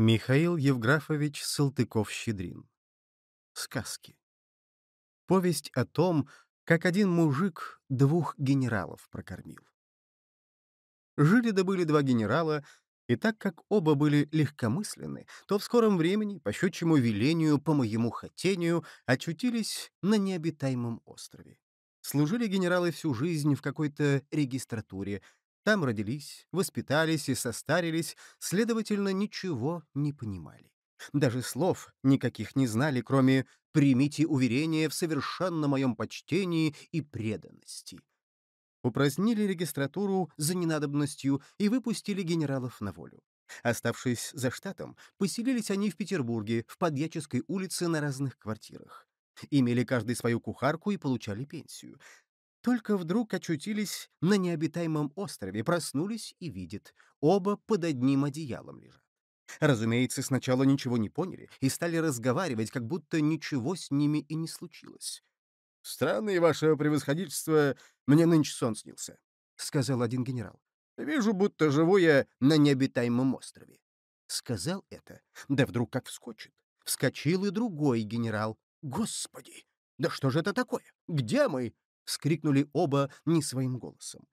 Михаил Евграфович Салтыков-Щедрин. Сказки. Повесть о том, как один мужик двух генералов прокормил. Жили да были два генерала, и так как оба были легкомысленны, то в скором времени, по щучьему велению, по моему хотению, очутились на необитаемом острове. Служили генералы всю жизнь в какой-то регистратуре, там родились, воспитались и состарились, следовательно, ничего не понимали. Даже слов никаких не знали, кроме «примите уверение в совершенно моем почтении и преданности». Упразднили регистратуру за ненадобностью и выпустили генералов на волю. Оставшись за штатом, поселились они в Петербурге, в Подьяческой улице на разных квартирах. Имели каждый свою кухарку и получали пенсию только вдруг очутились на необитаемом острове, проснулись и видят, оба под одним одеялом лежат. Разумеется, сначала ничего не поняли и стали разговаривать, как будто ничего с ними и не случилось. Странное, ваше превосходительство, мне нынче сон снился», — сказал один генерал. «Вижу, будто живу я на необитаемом острове». Сказал это, да вдруг как вскочит. Вскочил и другой генерал. «Господи, да что же это такое? Где мы? вскрикнули оба не своим голосом.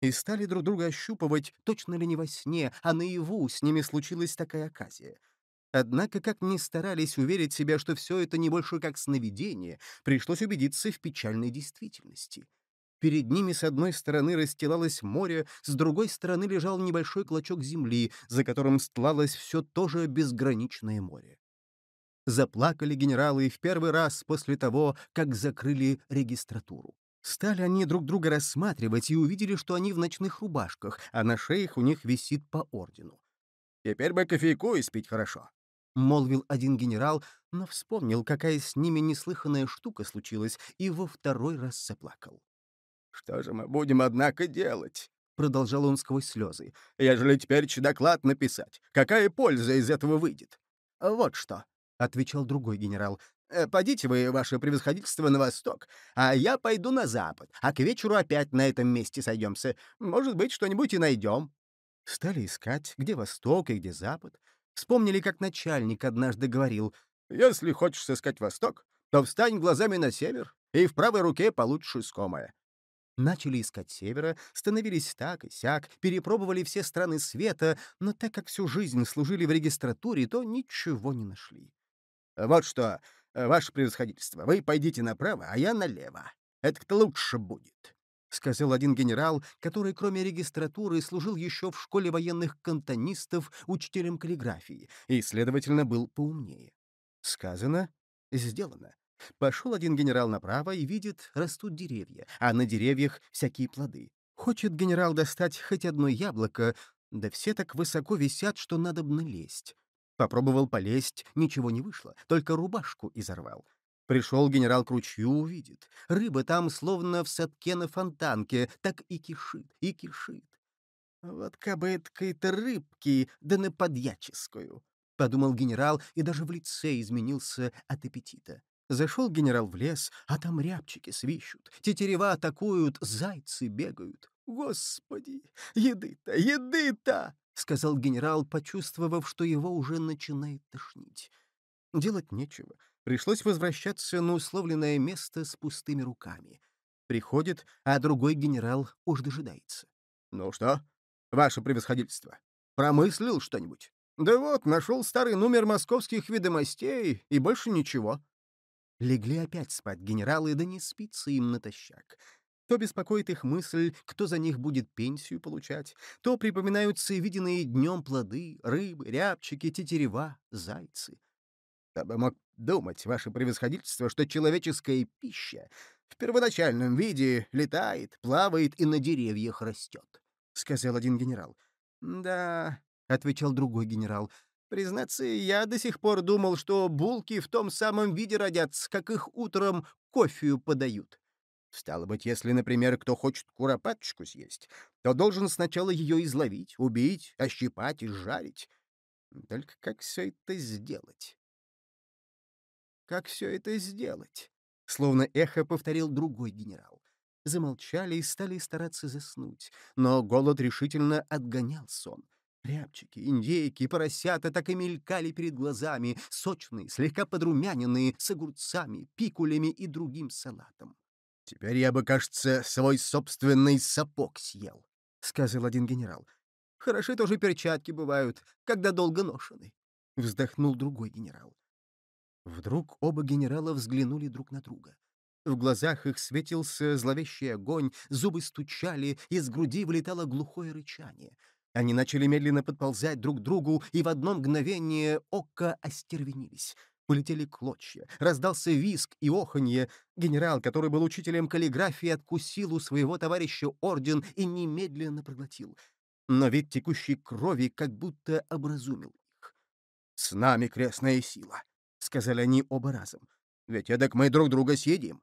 И стали друг друга ощупывать, точно ли не во сне, а наяву с ними случилась такая оказия. Однако, как ни старались уверить себя, что все это не больше как сновидение, пришлось убедиться в печальной действительности. Перед ними с одной стороны расстилалось море, с другой стороны лежал небольшой клочок земли, за которым стлалось все то же безграничное море. Заплакали генералы в первый раз после того, как закрыли регистратуру. Стали они друг друга рассматривать и увидели, что они в ночных рубашках, а на шеях у них висит по ордену. «Теперь бы кофейку испить хорошо», — молвил один генерал, но вспомнил, какая с ними неслыханная штука случилась, и во второй раз заплакал. «Что же мы будем, однако, делать?» — продолжал он сквозь слезы. «Ежели теперь доклад написать, какая польза из этого выйдет?» «Вот что», — отвечал другой генерал, «Э, подите вы, ваше превосходительство, на восток, а я пойду на запад, а к вечеру опять на этом месте сойдемся. Может быть, что-нибудь и найдем». Стали искать, где восток и где запад. Вспомнили, как начальник однажды говорил, «Если хочешь сыскать восток, то встань глазами на север, и в правой руке получишь искомое». Начали искать севера, становились так и сяк, перепробовали все страны света, но так как всю жизнь служили в регистратуре, то ничего не нашли. «Вот что, «Э, «Ваше превосходительство, вы пойдите направо, а я налево. Это кто лучше будет», — сказал один генерал, который, кроме регистратуры, служил еще в школе военных кантонистов учителем каллиграфии и, следовательно, был поумнее. Сказано — сделано. Пошел один генерал направо и видит, растут деревья, а на деревьях всякие плоды. Хочет генерал достать хоть одно яблоко, да все так высоко висят, что надо бы налезть. Попробовал полезть, ничего не вышло, только рубашку изорвал. Пришел генерал к ручью, увидит. Рыба там словно в садке на фонтанке, так и кишит, и кишит. «Вот кабы то рыбки, да на подьяческую!» — подумал генерал и даже в лице изменился от аппетита. Зашел генерал в лес, а там рябчики свищут, тетерева атакуют, зайцы бегают. «Господи, еды-то, еды-то!» — сказал генерал, почувствовав, что его уже начинает тошнить. Делать нечего. Пришлось возвращаться на условленное место с пустыми руками. Приходит, а другой генерал уж дожидается. «Ну что, ваше превосходительство, промыслил что-нибудь?» «Да вот, нашел старый номер московских ведомостей, и больше ничего». Легли опять спать генералы, да не спится им натощак. То беспокоит их мысль, кто за них будет пенсию получать, то припоминаются виденные днем плоды, рыбы, рябчики, тетерева, зайцы. Я бы мог думать, ваше превосходительство, что человеческая пища в первоначальном виде летает, плавает и на деревьях растет, — сказал один генерал. — Да, — отвечал другой генерал, — признаться, я до сих пор думал, что булки в том самом виде родятся, как их утром кофею подают. — Стало быть, если, например, кто хочет куропаточку съесть, то должен сначала ее изловить, убить, ощипать и жарить. Только как все это сделать? Как все это сделать? Словно эхо повторил другой генерал. Замолчали и стали стараться заснуть, но голод решительно отгонял сон. Рябчики, индейки, поросята так и мелькали перед глазами, сочные, слегка подрумяненные, с огурцами, пикулями и другим салатом. «Теперь я бы, кажется, свой собственный сапог съел», — сказал один генерал. «Хороши тоже перчатки бывают, когда долго ношены», — вздохнул другой генерал. Вдруг оба генерала взглянули друг на друга. В глазах их светился зловещий огонь, зубы стучали, из груди вылетало глухое рычание. Они начали медленно подползать друг к другу, и в одно мгновение око остервенились — Улетели клочья, раздался виск и оханье. Генерал, который был учителем каллиграфии, откусил у своего товарища орден и немедленно проглотил. Но вид текущей крови как будто образумил их. «С нами крестная сила», — сказали они оба разом. «Ведь эдак мы друг друга съедим.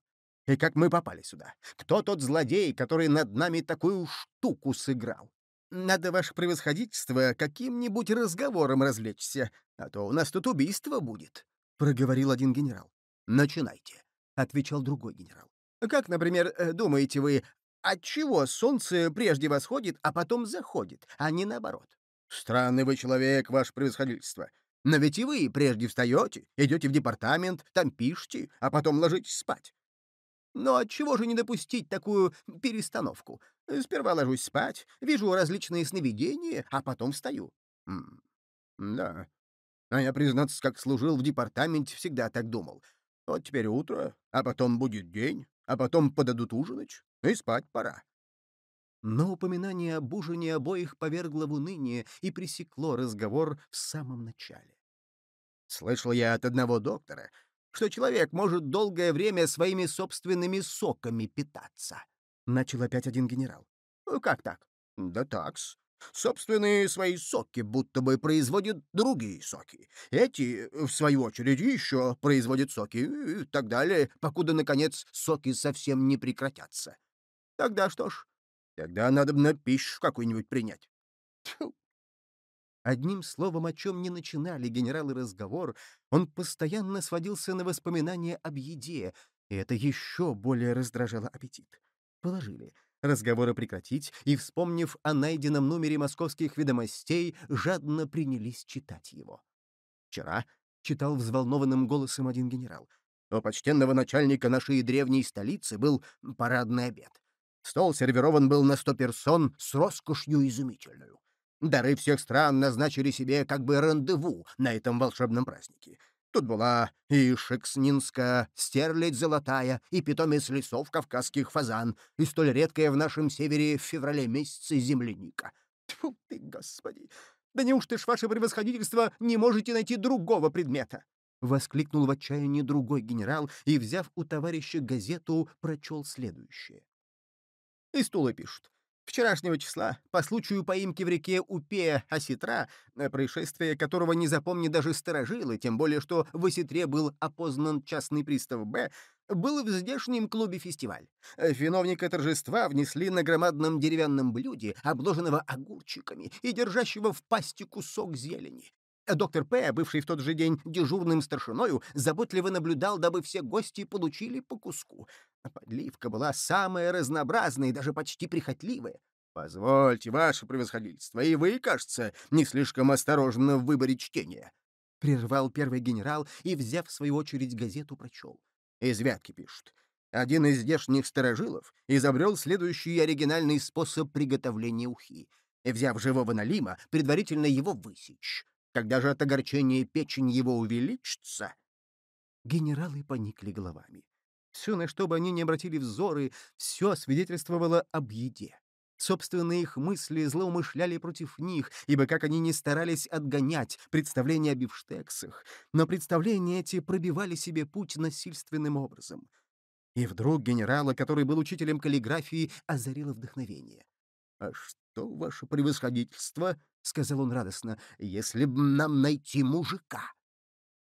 И как мы попали сюда? Кто тот злодей, который над нами такую штуку сыграл?» Надо, ваше превосходительство, каким-нибудь разговором развлечься, а то у нас тут убийство будет проговорил один генерал. «Начинайте», — отвечал другой генерал. «Как, например, э, думаете вы, от чего солнце прежде восходит, а потом заходит, а не наоборот?» «Странный вы человек, ваше превосходительство. Но ведь и вы прежде встаете, идете в департамент, там пишете, а потом ложитесь спать. Но отчего же не допустить такую перестановку? Сперва ложусь спать, вижу различные сновидения, а потом встаю. М -м да, а я, признаться, как служил в департаменте, всегда так думал. Вот теперь утро, а потом будет день, а потом подадут ужинать, и спать пора. Но упоминание об ужине обоих повергло в уныние и пресекло разговор в самом начале. Слышал я от одного доктора, что человек может долгое время своими собственными соками питаться. Начал опять один генерал. «Э, «Как так?» «Да так с Собственные свои соки будто бы производят другие соки. Эти, в свою очередь, еще производят соки и так далее, покуда, наконец, соки совсем не прекратятся. Тогда что ж, тогда надо бы на пищу какую-нибудь принять. Тьфу. Одним словом, о чем не начинали генералы разговор, он постоянно сводился на воспоминания об еде, и это еще более раздражало аппетит. Положили — разговоры прекратить и, вспомнив о найденном номере московских ведомостей, жадно принялись читать его. «Вчера», — читал взволнованным голосом один генерал, — «у почтенного начальника нашей древней столицы был парадный обед. Стол сервирован был на сто персон с роскошью изумительную. Дары всех стран назначили себе как бы рандеву на этом волшебном празднике. Тут была и шекснинская стерлядь золотая, и питомец лесов кавказских фазан, и столь редкая в нашем севере в феврале месяце земляника. Тьфу ты, господи! Да неужто ж ваше превосходительство не можете найти другого предмета? Воскликнул в отчаянии другой генерал и, взяв у товарища газету, прочел следующее. Из Тулы пишут. Вчерашнего числа, по случаю поимки в реке Упея осетра, э, происшествие которого не запомни даже сторожилы, тем более что в осетре был опознан частный пристав Б, был в здешнем клубе фестиваль. Э, виновника торжества внесли на громадном деревянном блюде, обложенного огурчиками и держащего в пасти кусок зелени. Э, доктор П., бывший в тот же день дежурным старшиною, заботливо наблюдал, дабы все гости получили по куску. А подливка была самая разнообразная и даже почти прихотливая. «Позвольте, ваше превосходительство, и вы, кажется, не слишком осторожны в выборе чтения», — прервал первый генерал и, взяв в свою очередь газету, прочел. «Извятки пишут. Один из здешних сторожилов изобрел следующий оригинальный способ приготовления ухи. Взяв живого налима, предварительно его высечь». Когда же от огорчения печень его увеличится...» Генералы поникли головами. Все, на что бы они ни обратили взоры, все свидетельствовало об еде. Собственные их мысли злоумышляли против них, ибо как они не старались отгонять представления о бифштексах, но представления эти пробивали себе путь насильственным образом. И вдруг генерала, который был учителем каллиграфии, озарило вдохновение. А что, ваше превосходительство, — сказал он радостно, — если б нам найти мужика?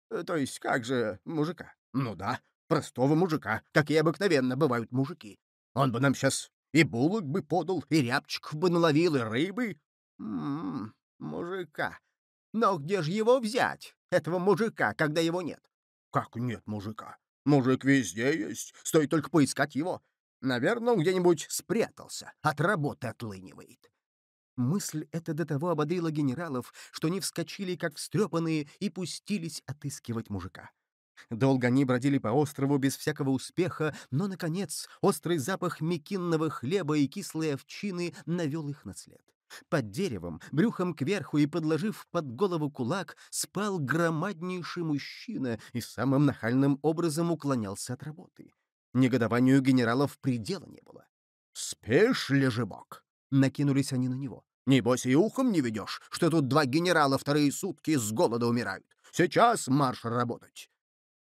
«Э, то есть как же мужика? Ну да, простого мужика, как и обыкновенно бывают мужики. Он бы нам сейчас и булок бы подал, и рябчиков бы наловил, и рыбы. М м-м, -м мужика. Но где же его взять, этого мужика, когда его нет? Как нет мужика? Мужик везде есть, стоит только поискать его. Наверное, он где-нибудь спрятался, от работы отлынивает. Мысль эта до того ободрила генералов, что они вскочили, как встрепанные, и пустились отыскивать мужика. Долго они бродили по острову без всякого успеха, но, наконец, острый запах мекинного хлеба и кислой овчины навел их на след. Под деревом, брюхом кверху и подложив под голову кулак, спал громаднейший мужчина и самым нахальным образом уклонялся от работы. Негодованию генералов предела не было. «Спишь, лежебок!» — накинулись они на него. «Небось и ухом не ведешь, что тут два генерала вторые сутки с голода умирают. Сейчас марш работать!»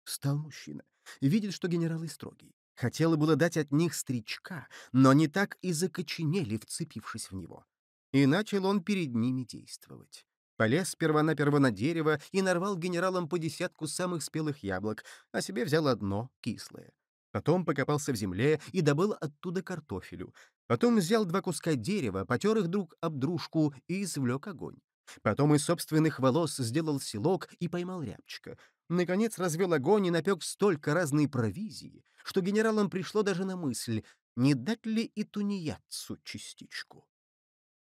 Встал мужчина. Видит, что генералы строгие. Хотела было дать от них стричка, но не так и закоченели, вцепившись в него. И начал он перед ними действовать. Полез сперва-наперво на дерево и нарвал генералам по десятку самых спелых яблок, а себе взял одно, кислое. Потом покопался в земле и добыл оттуда картофелю. Потом взял два куска дерева, потер их друг об дружку и извлек огонь. Потом из собственных волос сделал селок и поймал рябчика. Наконец развел огонь и напек столько разной провизии, что генералам пришло даже на мысль, не дать ли и тунеядцу частичку.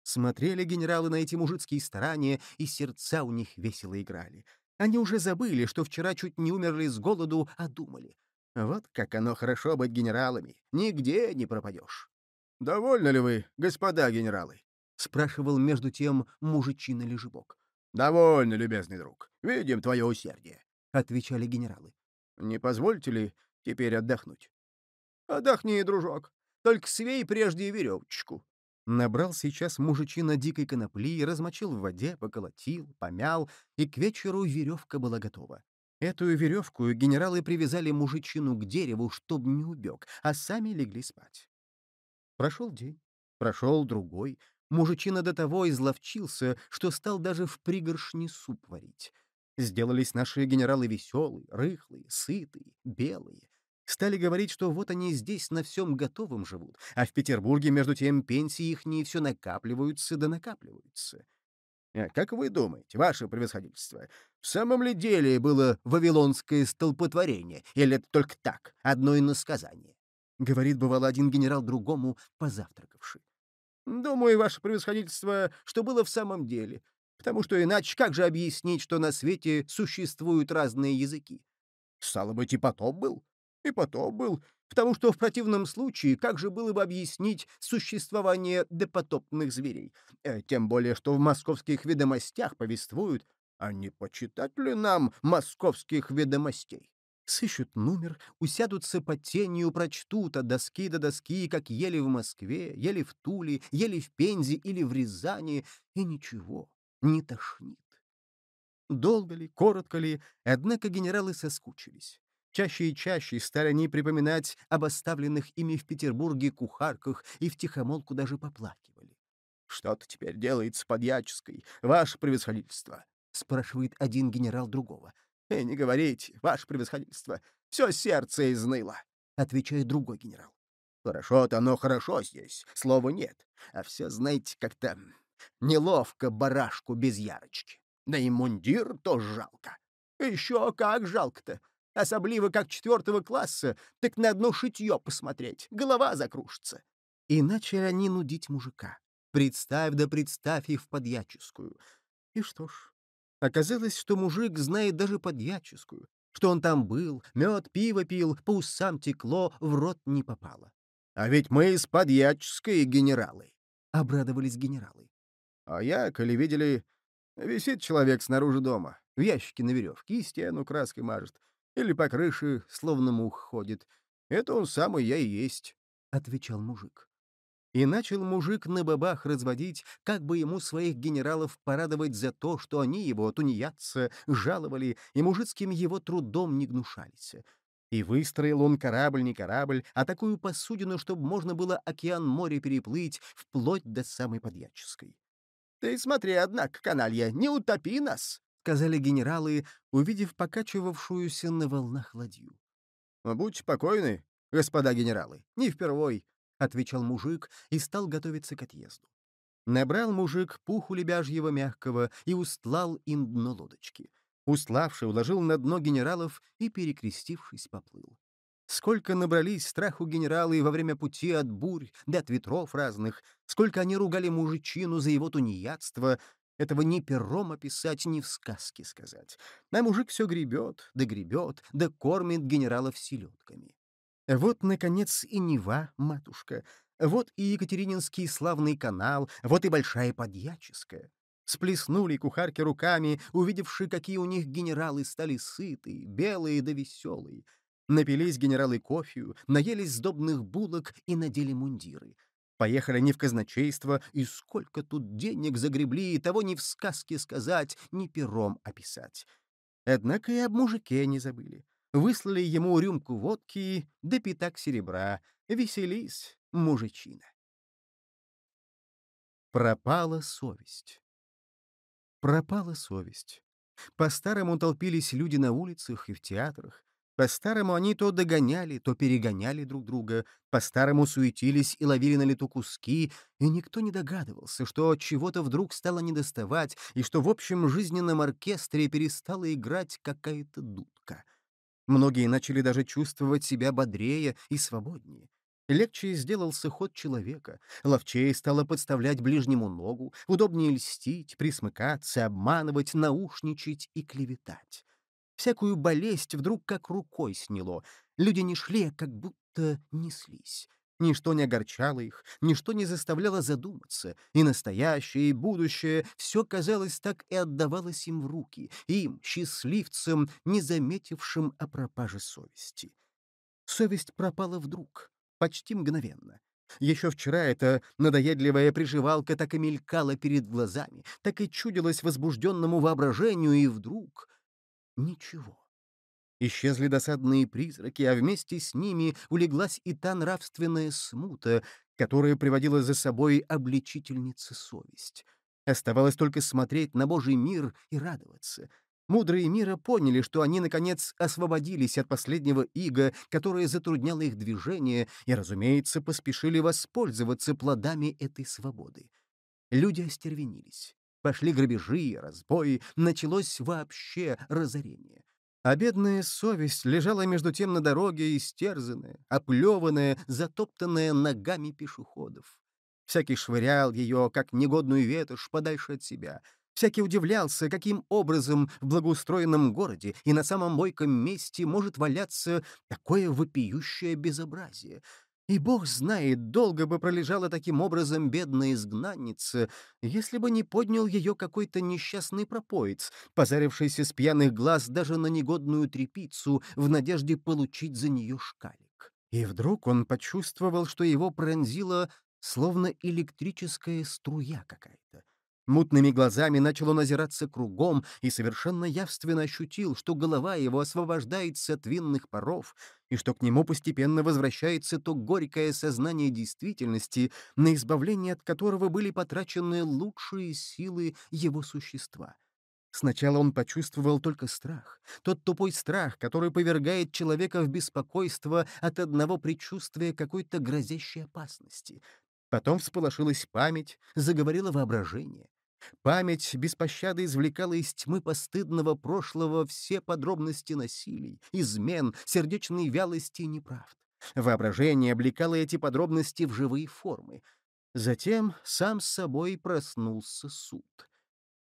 Смотрели генералы на эти мужицкие старания, и сердца у них весело играли. Они уже забыли, что вчера чуть не умерли с голоду, а думали — вот как оно хорошо быть генералами. Нигде не пропадешь. «Довольны ли вы, господа генералы?» — спрашивал между тем мужичина Лежебок. «Довольно, любезный друг. Видим твое усердие», — отвечали генералы. «Не позвольте ли теперь отдохнуть?» «Отдохни, дружок. Только свей прежде веревочку». Набрал сейчас мужичина дикой конопли, размочил в воде, поколотил, помял, и к вечеру веревка была готова. Эту веревку генералы привязали мужичину к дереву, чтоб не убег, а сами легли спать. Прошел день, прошел другой. Мужичина до того изловчился, что стал даже в пригоршне суп варить. Сделались наши генералы веселые, рыхлые, сытые, белые. Стали говорить, что вот они здесь на всем готовом живут, а в Петербурге, между тем, пенсии их не все накапливаются да накапливаются. Э, «Как вы думаете, ваше превосходительство, в самом ли деле было вавилонское столпотворение, или это только так, одно иносказание? Говорит, бывало, один генерал другому, позавтракавший. Думаю, ваше превосходительство, что было в самом деле. Потому что иначе как же объяснить, что на свете существуют разные языки? Стало быть, и потом был. И потом был. Потому что в противном случае как же было бы объяснить существование допотопных зверей? Э, тем более, что в московских ведомостях повествуют, а не почитать ли нам московских ведомостей? Сыщут номер, усядутся по тенью, прочтут от доски до доски, как ели в Москве, ели в Туле, ели в Пензе или в Рязани, и ничего, не тошнит. Долго ли, коротко ли, однако генералы соскучились. Чаще и чаще стали они припоминать об оставленных ими в Петербурге кухарках и втихомолку даже поплакивали. «Что-то теперь делается под Яческой, ваше превосходительство спрашивает один генерал другого. И «Э, не говорите, ваше превосходительство, все сердце изныло», — отвечает другой генерал. «Хорошо-то оно хорошо здесь, слова нет, а все, знаете, как-то неловко барашку без ярочки. Да и мундир тоже жалко. Еще как жалко-то, особливо как четвертого класса, так на одно шитье посмотреть, голова закружится». И начали они нудить мужика. Представь да представь их в подьяческую. И что ж, Оказалось, что мужик знает даже подьяческую, что он там был, мед, пиво пил, по усам текло, в рот не попало. «А ведь мы из подьяческой генералы», — обрадовались генералы. «А я, коли видели, висит человек снаружи дома, в ящике на веревке, и стену краской мажет, или по крыше, словно мух ходит. Это он самый я и есть», — отвечал мужик. И начал мужик на бабах разводить, как бы ему своих генералов порадовать за то, что они его, тунеядца, жаловали и мужицким его трудом не гнушались. И выстроил он корабль не корабль, а такую посудину, чтобы можно было океан море переплыть вплоть до самой подьяческой. «Ты смотри, однако, каналья, не утопи нас!» — сказали генералы, увидев покачивавшуюся на волнах ладью. «Будьте покойны, господа генералы, не впервой отвечал мужик и стал готовиться к отъезду. Набрал мужик пуху лебяжьего мягкого и устлал им дно лодочки. Уславший уложил на дно генералов и, перекрестившись, поплыл. Сколько набрались страху генералы во время пути от бурь да от ветров разных, сколько они ругали мужичину за его тунеядство, этого ни пером описать, ни в сказке сказать. А мужик все гребет, да гребет, да кормит генералов селедками. Вот, наконец, и Нева, матушка, вот и Екатерининский славный канал, вот и Большая Подьяческая. Сплеснули кухарки руками, увидевши, какие у них генералы стали сыты, белые да веселые. Напились генералы кофею, наелись сдобных булок и надели мундиры. Поехали они в казначейство, и сколько тут денег загребли, и того ни в сказке сказать, ни пером описать. Однако и об мужике не забыли выслали ему рюмку водки да пятак серебра. Веселись, мужичина. Пропала совесть. Пропала совесть. По-старому толпились люди на улицах и в театрах. По-старому они то догоняли, то перегоняли друг друга, по-старому суетились и ловили на лету куски, и никто не догадывался, что чего-то вдруг стало недоставать, и что в общем жизненном оркестре перестала играть какая-то дудка — Многие начали даже чувствовать себя бодрее и свободнее. Легче сделался ход человека, ловчее стало подставлять ближнему ногу, удобнее льстить, присмыкаться, обманывать, наушничать и клеветать. Всякую болезнь вдруг как рукой сняло, люди не шли, а как будто неслись. Ничто не огорчало их, ничто не заставляло задуматься, и настоящее, и будущее — все, казалось, так и отдавалось им в руки, им, счастливцам, не заметившим о пропаже совести. Совесть пропала вдруг, почти мгновенно. Еще вчера эта надоедливая приживалка так и мелькала перед глазами, так и чудилась возбужденному воображению, и вдруг — ничего. Исчезли досадные призраки, а вместе с ними улеглась и та нравственная смута, которая приводила за собой обличительница совесть. Оставалось только смотреть на Божий мир и радоваться. Мудрые мира поняли, что они, наконец, освободились от последнего ига, которое затрудняло их движение, и, разумеется, поспешили воспользоваться плодами этой свободы. Люди остервенились. Пошли грабежи, разбои, началось вообще разорение. А бедная совесть лежала между тем на дороге, истерзанная, оплеванная, затоптанная ногами пешеходов. Всякий швырял ее, как негодную ветошь, подальше от себя. Всякий удивлялся, каким образом в благоустроенном городе и на самом бойком месте может валяться такое вопиющее безобразие — и бог знает, долго бы пролежала таким образом бедная изгнанница, если бы не поднял ее какой-то несчастный пропоец, позарившийся с пьяных глаз даже на негодную трепицу в надежде получить за нее шкалик. И вдруг он почувствовал, что его пронзила словно электрическая струя какая-то. Мутными глазами начал он озираться кругом и совершенно явственно ощутил, что голова его освобождается от винных паров, и что к нему постепенно возвращается то горькое сознание действительности, на избавление от которого были потрачены лучшие силы его существа. Сначала он почувствовал только страх, тот тупой страх, который повергает человека в беспокойство от одного предчувствия какой-то грозящей опасности. Потом всполошилась память, заговорило воображение. Память без пощады извлекала из тьмы постыдного прошлого все подробности насилий, измен, сердечной вялости и неправд. Воображение облекало эти подробности в живые формы. Затем сам с собой проснулся суд.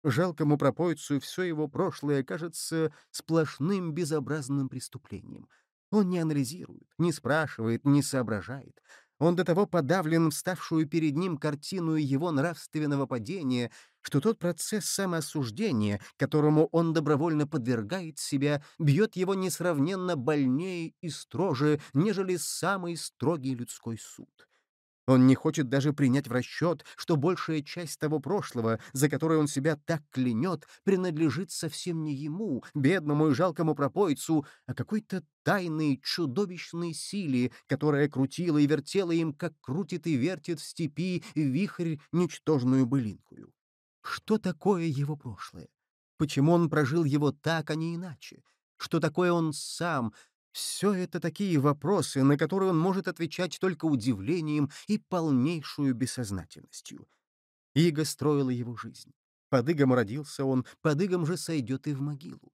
Жалкому пропойцу все его прошлое кажется сплошным безобразным преступлением. Он не анализирует, не спрашивает, не соображает — он до того подавлен вставшую перед ним картину его нравственного падения, что тот процесс самоосуждения, которому он добровольно подвергает себя, бьет его несравненно больнее и строже, нежели самый строгий людской суд. Он не хочет даже принять в расчет, что большая часть того прошлого, за которое он себя так клянет, принадлежит совсем не ему, бедному и жалкому пропойцу, а какой-то тайной чудовищной силе, которая крутила и вертела им, как крутит и вертит в степи вихрь ничтожную былинкую. Что такое его прошлое? Почему он прожил его так, а не иначе? Что такое он сам, все это такие вопросы, на которые он может отвечать только удивлением и полнейшую бессознательностью. Иго строила его жизнь. Под Игом родился он, под Игом же сойдет и в могилу.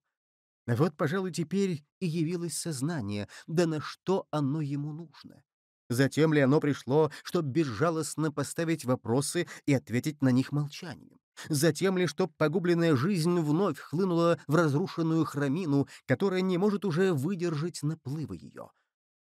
Вот, пожалуй, теперь и явилось сознание, да на что оно ему нужно. Затем ли оно пришло, чтобы безжалостно поставить вопросы и ответить на них молчанием? Затем ли, чтоб погубленная жизнь вновь хлынула в разрушенную храмину, которая не может уже выдержать наплыва ее?